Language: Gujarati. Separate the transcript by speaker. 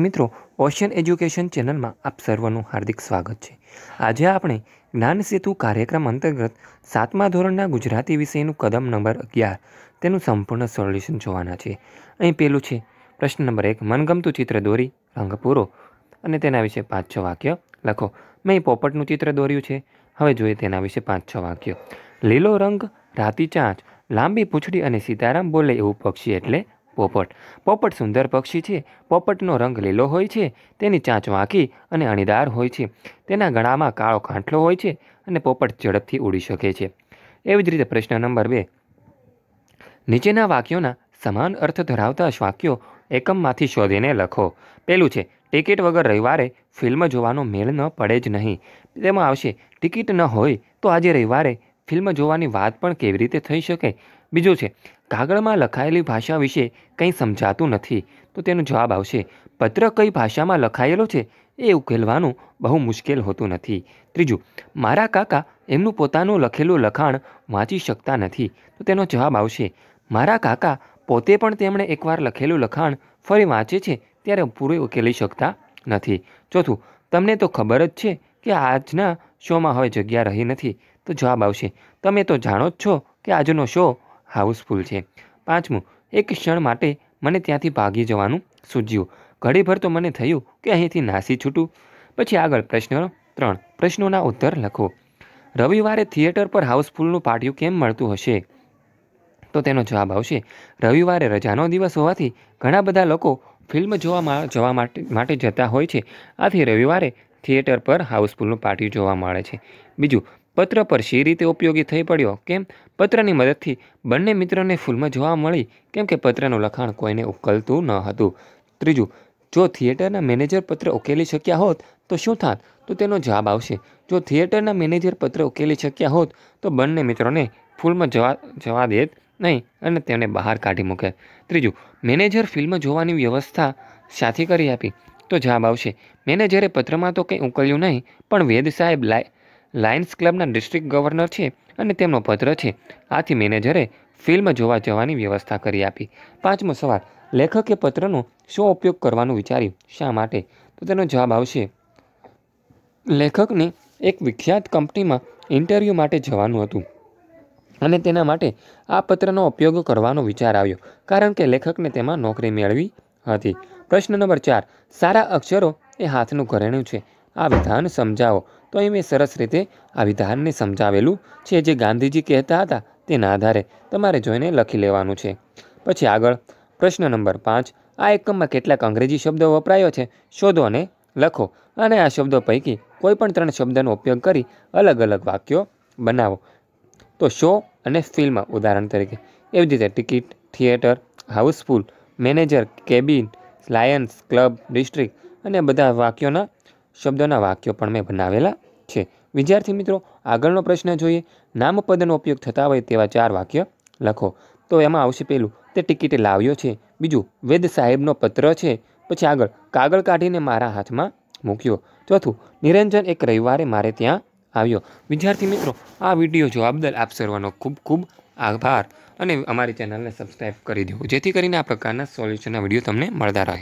Speaker 1: મિત્રો ઓશિયન એજ્યુકેશન ચેનલમાં આપ સર્વનું હાર્દિક સ્વાગત છે આજે આપણે જ્ઞાન સેતુ કાર્યક્રમ અંતર્ગત સાતમા ધોરણના ગુજરાતી વિષયનું કદમ નંબર અગિયાર તેનું સંપૂર્ણ સોલ્યુશન જોવાના છે અહીં પેલું છે પ્રશ્ન નંબર એક મનગમતું ચિત્ર દોરી રંગ પૂરો અને તેના વિશે પાંચ છ વાક્ય લખો મેં પોપટનું ચિત્ર દોર્યું છે હવે જોઈએ તેના વિશે પાંચ છ વાક્ય લીલો રંગ રાતી ચાંચ લાંબી પૂંછડી અને સીતારામ બોલે એવું પક્ષી એટલે પોપટ પોપટ સુંદર પક્ષી છે પોપટનો રંગ લીલો હોય છે તેની ચાંચ વાંકી અને અણીદાર હોય છે તેના ગળામાં કાળો કાંઠલો હોય છે અને પોપટ ઝડપથી ઉડી શકે છે એવી જ રીતે પ્રશ્ન નંબર બે નીચેના વાક્યોના સમાન અર્થ ધરાવતા વાક્યો એકમમાંથી શોધીને લખો પહેલું છે ટિકિટ વગર રવિવારે ફિલ્મ જોવાનો મેળ ન પડે જ નહીં તેમાં આવશે ટિકિટ ન હોય તો આજે રવિવારે ફિલ્મ જોવાની વાત પણ કેવી રીતે થઈ શકે બીજું છે કાગળમાં લખાયેલી ભાષા વિશે કંઈ સમજાતું નથી તો તેનો જવાબ આવશે પત્ર કઈ ભાષામાં લખાયેલો છે એ ઉકેલવાનું બહુ મુશ્કેલ હોતું નથી ત્રીજું મારા કાકા એમનું પોતાનું લખેલું લખાણ વાંચી શકતા નથી તો તેનો જવાબ આવશે મારા કાકા પોતે પણ તેમણે એકવાર લખેલું લખાણ ફરી વાંચે છે ત્યારે પૂરે ઉકેલી શકતા નથી ચોથું તમને તો ખબર જ છે કે આજના શોમાં હવે જગ્યા રહી નથી તો જવાબ આવશે તમે તો જાણો જ છો કે આજનો શો હાઉસફુલ છે પાંચમું એક ક્ષણ માટે મને ત્યાંથી ભાગી જવાનું સૂજ્યું ઘડીભર તો મને થયું કે અહીંથી નાસી છૂટું પછી આગળ પ્રશ્ન ત્રણ પ્રશ્નોના ઉત્તર લખો રવિવારે થિયેટર પર હાઉસફુલનું પાટિયું કેમ મળતું હશે તો તેનો જવાબ આવશે રવિવારે રજાનો દિવસ હોવાથી ઘણા બધા લોકો ફિલ્મ જોવા જવા માટે જતા હોય છે આથી રવિવારે થિયેટર પર હાઉસફુલનું પાટિયું જોવા મળે છે બીજું પત્ર પર શી રીતે ઉપયોગી થઈ પડ્યો કેમ પત્રની મદદથી બંને મિત્રોને ફૂલમાં જોવા મળી કેમ કે પત્રનું લખાણ કોઈને ઉકલતું ન હતું ત્રીજું જો થિયેટરના મેનેજર પત્ર ઉકેલી શક્યા હોત તો શું થાત તો તેનો જવાબ આવશે જો થિયેટરના મેનેજર પત્ર ઉકેલી શક્યા હોત તો બંને મિત્રોને ફૂલમાં જવા જવા દેત નહીં અને તેને બહાર કાઢી મૂકે ત્રીજું મેનેજર ફિલ્મ જોવાની વ્યવસ્થા સાથે કરી આપી તો જવાબ આવશે મેનેજરે પત્રમાં તો કંઈ ઉકલ્યું નહીં પણ વેદ સાહેબ લાય લાયન્સ ક્લબના ડિસ્ટ્રિક્ટ ગવર્નર છે અને તેમનો પત્ર છે આથી મેનેજરે ફિલ્મ જોવા જવાની વ્યવસ્થા કરી આપી પાંચમો સવાલ લેખકે પત્રનો શો ઉપયોગ કરવાનું વિચાર્યું શા માટે તો તેનો જવાબ આવશે લેખકને એક વિખ્યાત કંપનીમાં ઇન્ટરવ્યૂ માટે જવાનું હતું અને તેના માટે આ પત્રનો ઉપયોગ કરવાનો વિચાર આવ્યો કારણ કે લેખકને તેમાં નોકરી મેળવી હતી પ્રશ્ન નંબર ચાર સારા અક્ષરો એ હાથનું ઘરેણું છે આ વિધાન સમજાવો તો અહીં મેં સરસ રીતે આ વિધાનને સમજાવેલું છે જે ગાંધીજી કહેતા હતા તેના આધારે તમારે જોઈને લખી લેવાનું છે પછી આગળ પ્રશ્ન નંબર પાંચ આ એકમમાં કેટલાક અંગ્રેજી શબ્દો વપરાયો છે શોધો અને લખો અને આ શબ્દો પૈકી કોઈપણ ત્રણ શબ્દનો ઉપયોગ કરી અલગ અલગ વાક્યો બનાવો તો શો અને ફિલ્મ ઉદાહરણ તરીકે એવી રીતે ticket theatre house full manager cabin lions club district અને બધા વાક્યોના શબ્દોના વાક્યો પણ મેં બનાવેલા છે વિદ્યાર્થી મિત્રો આગળનો પ્રશ્ન જોઈએ નામપદનો ઉપયોગ થતા હોય તેવા ચાર વાક્ય લખો તો એમાં આવશે પહેલું તે ટિકિટે લાવ્યો છે બીજું વેદ સાહેબનો પત્ર છે પછી આગળ કાગળ કાઢીને મારા હાથમાં મૂક્યો ચોથું નિરંજન એક રવિવારે મારે ત્યાં આવ્યો વિદ્યાર્થી મિત્રો આ વિડીયો જોવા બદલ આપ સર્વનો ખૂબ ખૂબ આભાર અને અમારી ચેનલને સબસ્ક્રાઈબ કરી દેવું જેથી કરીને આ પ્રકારના સોલ્યુશનના વિડીયો તમને મળતા રહે